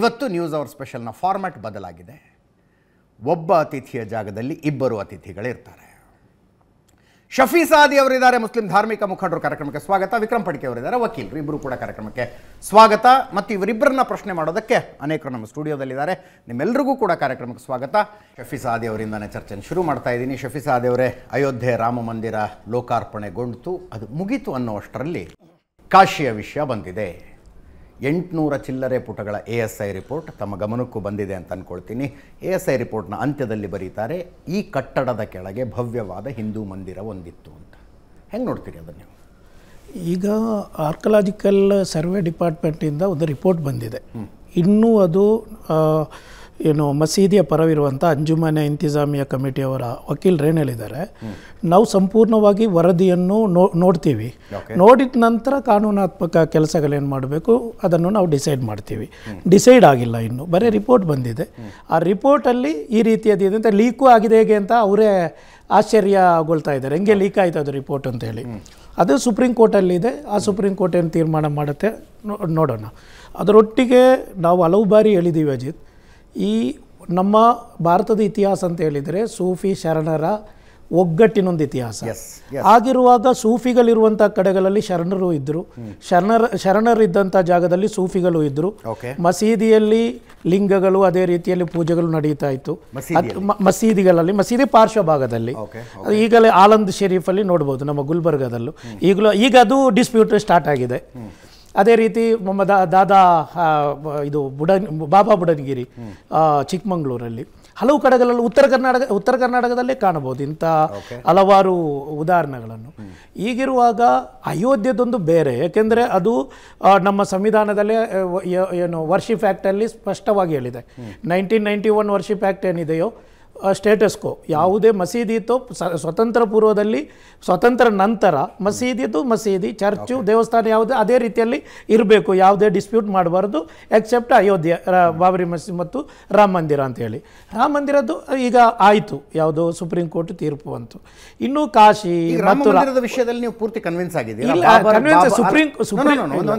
ಇವತ್ತು news hour ಸ್ಪೆಷಲ್ನ format ಬದಲಾಗಿದೆ ಒಬ್ಬ ಅತಿಥಿಯ ಜಾಗದಲ್ಲಿ ಇಬ್ಬರು ಅತಿಥಿಗಳಿರ್ತಾರೆ ಶಫಿ ಸಾದಿ ಅವರಿದ್ದಾರೆ ಮುಸ್ಲಿಂ ಧಾರ್ಮಿಕ ಮುಖಂಡರು ಕಾರ್ಯಕ್ರಮಕ್ಕೆ ಸ್ವಾಗತ ವಿಕ್ರಮ್ ಪಡಿಕೆ ಅವರಿದ್ದಾರೆ ವಕೀಲರು ಇಬ್ಬರು ಕೂಡ ಕಾರ್ಯಕ್ರಮಕ್ಕೆ ಸ್ವಾಗತ ಮತ್ತು ಇವರಿಬ್ಬರನ್ನ ಪ್ರಶ್ನೆ ಮಾಡೋದಕ್ಕೆ ಅನೇಕರು ನಮ್ಮ ಸ್ಟುಡಿಯೋದಲ್ಲಿದ್ದಾರೆ ನಿಮ್ಮೆಲ್ಲರಿಗೂ ಕೂಡ ಕಾರ್ಯಕ್ರಮಕ್ಕೆ ಸ್ವಾಗತ ಶಫಿ ಸಾದಿ ಅವರಿಂದನೇ ಚರ್ಚೆಯನ್ನು ಶುರು ಮಾಡ್ತಾ ಇದ್ದೀನಿ ಶಫಿ ಸಾದಿ ಅವರೇ ಅಯೋಧ್ಯೆ ರಾಮ ಮಂದಿರ ಲೋಕಾರ್ಪಣೆಗೊಂಡಿತು ಅದು ಮುಗಿತು ಅಷ್ಟರಲ್ಲಿ ಕಾಶಿಯ ವಿಷಯ ಬಂದಿದೆ ಎಂಟುನೂರ ಚಿಲ್ಲರೆ ಪುಟಗಳ ಎ ಎಸ್ ಐ ರಿಪೋರ್ಟ್ ತಮ್ಮ ಗಮನಕ್ಕೂ ಬಂದಿದೆ ಅಂತ ಅಂದ್ಕೊಳ್ತೀನಿ ಎ ಎಸ್ ಐ ರಿಪೋರ್ಟ್ನ ಅಂತ್ಯದಲ್ಲಿ ಬರೀತಾರೆ ಈ ಕಟ್ಟಡದ ಕೆಳಗೆ ಭವ್ಯವಾದ ಹಿಂದೂ ಮಂದಿರ ಒಂದಿತ್ತು ಅಂತ ಹೆಂಗೆ ನೋಡ್ತೀರಿ ಅದನ್ನು ನೀವು ಈಗ ಆರ್ಕಲಾಜಿಕಲ್ ಸರ್ವೆ ಡಿಪಾರ್ಟ್ಮೆಂಟಿಂದ ಒಂದು ರಿಪೋರ್ಟ್ ಬಂದಿದೆ ಇನ್ನೂ ಅದು ಏನು ಮಸೀದಿಯ ಪರವಿರುವಂಥ ಅಂಜುಮನೆ ಇಂತಿಜಾಮಿಯ ಕಮಿಟಿಯವರ ವಕೀಲರೇನು ಹೇಳಿದ್ದಾರೆ ನಾವು ಸಂಪೂರ್ಣವಾಗಿ ವರದಿಯನ್ನು ನೋ ನೋಡ್ತೀವಿ ನೋಡಿದ ನಂತರ ಕಾನೂನಾತ್ಮಕ ಕೆಲಸಗಳೇನು ಮಾಡಬೇಕು ಅದನ್ನು ನಾವು ಡಿಸೈಡ್ ಮಾಡ್ತೀವಿ ಡಿಸೈಡ್ ಆಗಿಲ್ಲ ಇನ್ನು ಬರೀ ರಿಪೋರ್ಟ್ ಬಂದಿದೆ ಆ ರಿಪೋರ್ಟಲ್ಲಿ ಈ ಇದೆ ಅಂತ ಲೀಕು ಆಗಿದೆ ಹೇಗೆ ಅಂತ ಅವರೇ ಆಶ್ಚರ್ಯಗೊಳ್ತಾ ಇದ್ದಾರೆ ಹೆಂಗೆ ಲೀಕ್ ಆಯ್ತು ಅದು ರಿಪೋರ್ಟ್ ಅಂತೇಳಿ ಅದು ಸುಪ್ರೀಂ ಕೋರ್ಟಲ್ಲಿದೆ ಆ ಸುಪ್ರೀಂ ಕೋರ್ಟ್ ಏನು ತೀರ್ಮಾನ ಮಾಡುತ್ತೆ ನೋಡೋಣ ಅದರೊಟ್ಟಿಗೆ ನಾವು ಹಲವು ಬಾರಿ ಹೇಳಿದ್ದೀವಿ ಅಜಿತ್ ಈ ನಮ್ಮ ಭಾರತದ ಇತಿಹಾಸ ಅಂತ ಹೇಳಿದರೆ ಸೂಫಿ ಶರಣರ ಒಗ್ಗಟ್ಟಿನೊಂದು ಇತಿಹಾಸ ಆಗಿರುವಾಗ ಸೂಫಿಗಳಿರುವಂತಹ ಕಡೆಗಳಲ್ಲಿ ಶರಣರು ಇದ್ದರು ಶರಣರ ಶರಣರಿದ್ದಂಥ ಜಾಗದಲ್ಲಿ ಸೂಫಿಗಳು ಇದ್ದರು ಮಸೀದಿಯಲ್ಲಿ ಲಿಂಗಗಳು ಅದೇ ರೀತಿಯಲ್ಲಿ ಪೂಜೆಗಳು ನಡೀತಾ ಇತ್ತು ಮಸೀದಿಗಳಲ್ಲಿ ಮಸೀದಿ ಪಾರ್ಶ್ವ ಭಾಗದಲ್ಲಿ ಈಗಲೇ ಆಲಂದ್ ಅಲ್ಲಿ ನೋಡ್ಬೋದು ನಮ್ಮ ಗುಲ್ಬರ್ಗದಲ್ಲೂ ಈಗಲೂ ಈಗ ಅದು ಡಿಸ್ಪ್ಯೂಟ್ ಸ್ಟಾರ್ಟ್ ಆಗಿದೆ ಅದೇ ರೀತಿ ನಮ್ಮ ದಾದಾ ಇದು ಬುಡನ್ ಬಾಬಾ ಬುಡನ್ಗಿರಿ ಚಿಕ್ಕಮಂಗ್ಳೂರಲ್ಲಿ ಹಲವು ಕಡೆಗಳಲ್ಲಿ ಉತ್ತರ ಕರ್ನಾಟಕ ಉತ್ತರ ಕರ್ನಾಟಕದಲ್ಲೇ ಕಾಣಬಹುದು ಇಂಥ ಹಲವಾರು ಉದಾಹರಣೆಗಳನ್ನು ಈಗಿರುವಾಗ ಅಯೋಧ್ಯದೊಂದು ಬೇರೆ ಯಾಕೆಂದರೆ ಅದು ನಮ್ಮ ಸಂವಿಧಾನದಲ್ಲೇ ಏನು ವರ್ಷಿಪ್ ಆ್ಯಕ್ಟಲ್ಲಿ ಸ್ಪಷ್ಟವಾಗಿ ಹೇಳಿದೆ nineteen ninety one worship act ಏನಿದೆಯೋ ಸ್ಟೇಟಸ್ಕೋ ಯಾವುದೇ ಮಸೀದಿ ಇತ್ತು ಸ್ವತಂತ್ರ ಪೂರ್ವದಲ್ಲಿ ಸ್ವತಂತ್ರ ನಂತರ ಮಸೀದಿದು ಮಸೀದಿ ಚರ್ಚು ದೇವಸ್ಥಾನ ಯಾವುದೇ ಅದೇ ರೀತಿಯಲ್ಲಿ ಇರಬೇಕು ಯಾವುದೇ ಡಿಸ್ಪ್ಯೂಟ್ ಮಾಡಬಾರ್ದು ಎಕ್ಸೆಪ್ಟ್ ಅಯೋಧ್ಯೆ ಬಾಬರಿ ಮಸೀದಿ ಮತ್ತು ರಾಮ ಮಂದಿರ ಅಂತ ಹೇಳಿ ರಾಮ ಮಂದಿರದ್ದು ಈಗ ಆಯಿತು ಯಾವುದು ಸುಪ್ರೀಂ ಕೋರ್ಟ್ ತೀರ್ಪು ಬಂತು ಇನ್ನು ಕಾಶಿ ವಿಷಯದಲ್ಲಿ ನೀವು ಪೂರ್ತಿ ಕನ್ವಿನ್ಸ್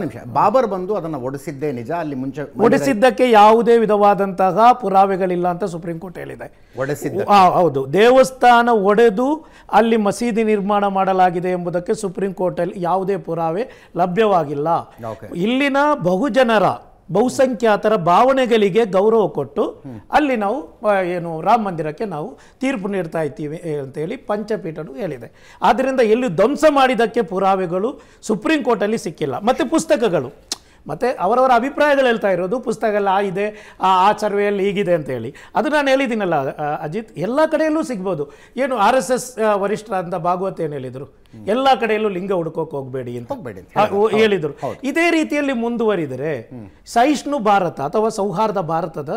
ನಿಮಿಷ ಬಾಬರ್ ಬಂದು ಅದನ್ನ ಒಡಿಸಿದ್ದೇ ನಿಜ ಅಲ್ಲಿ ಮುಂಚೆ ಒಡಿಸಿದ್ದಕ್ಕೆ ಯಾವುದೇ ವಿಧವಾದಂತಹ ಪುರಾವೆಗಳಿಲ್ಲ ಅಂತ ಸುಪ್ರೀಂ ಕೋರ್ಟ್ ಹೇಳಿದೆ ಒಡೆಸಿದ್ದು ಹೌದು ದೇವಸ್ಥಾನ ಒಡೆದು ಅಲ್ಲಿ ಮಸೀದಿ ನಿರ್ಮಾಣ ಮಾಡಲಾಗಿದೆ ಎಂಬುದಕ್ಕೆ ಸುಪ್ರೀಂ ಕೋರ್ಟಲ್ಲಿ ಯಾವುದೇ ಪುರಾವೆ ಲಭ್ಯವಾಗಿಲ್ಲ ಇಲ್ಲಿನ ಬಹುಜನರ ಬಹುಸಂಖ್ಯಾತರ ಭಾವನೆಗಳಿಗೆ ಗೌರವ ಕೊಟ್ಟು ಅಲ್ಲಿ ನಾವು ಏನು ರಾಮ ಮಂದಿರಕ್ಕೆ ನಾವು ತೀರ್ಪು ನೀಡ್ತಾ ಇದ್ದೀವಿ ಅಂತೇಳಿ ಪಂಚಪೀಠನು ಹೇಳಿದೆ ಆದ್ದರಿಂದ ಎಲ್ಲಿ ಧ್ವಂಸ ಮಾಡಿದಕ್ಕೆ ಪುರಾವೆಗಳು ಸುಪ್ರೀಂ ಕೋರ್ಟಲ್ಲಿ ಸಿಕ್ಕಿಲ್ಲ ಮತ್ತು ಪುಸ್ತಕಗಳು ಮತ್ತು ಅವರವರ ಅಭಿಪ್ರಾಯಗಳು ಹೇಳ್ತಾ ಇರೋದು ಪುಸ್ತಕ ಎಲ್ಲ ಆ ಇದೆ ಆ ಸರ್ವೆಯಲ್ಲಿ ಹೀಗಿದೆ ಅಂತ ಹೇಳಿ ಅದು ನಾನು ಹೇಳಿದ್ದೀನಲ್ಲ ಅಜಿತ್ ಎಲ್ಲ ಕಡೆಯಲ್ಲೂ ಸಿಗ್ಬೋದು ಏನು ಆರ್ ಎಸ್ ಎಸ್ ವರಿಷ್ಠ ಅಂತ ಭಾಗವತ್ ಏನು ಹೇಳಿದರು ಎಲ್ಲ ಕಡೆಯಲ್ಲೂ ಲಿಂಗ ಹುಡ್ಕೋಕೆ ಹೋಗಬೇಡಿ ಅಂತ ಹೇಳಿದ್ರು ಹೇಳಿದರು ಇದೇ ರೀತಿಯಲ್ಲಿ ಮುಂದುವರಿದರೆ ಸಹಿಷ್ಣು ಭಾರತ ಅಥವಾ ಸೌಹಾರ್ದ ಭಾರತದ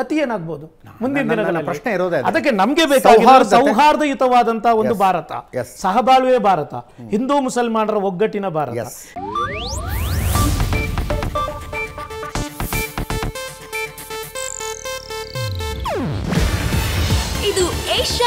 ಗತಿ ಏನಾಗ್ಬೋದು ಮುಂದಿನ ದಿನಗಳ ಪ್ರಶ್ನೆ ಇರೋದೇ ಅದಕ್ಕೆ ನಮಗೆ ಬೇಕಾಗಿರೋ ಸೌಹಾರ್ದಯುತವಾದಂತಹ ಒಂದು ಭಾರತ ಸಹಬಾಳ್ವೆ ಭಾರತ ಹಿಂದೂ ಮುಸಲ್ಮಾನರ ಒಗ್ಗಟ್ಟಿನ ಭಾರತ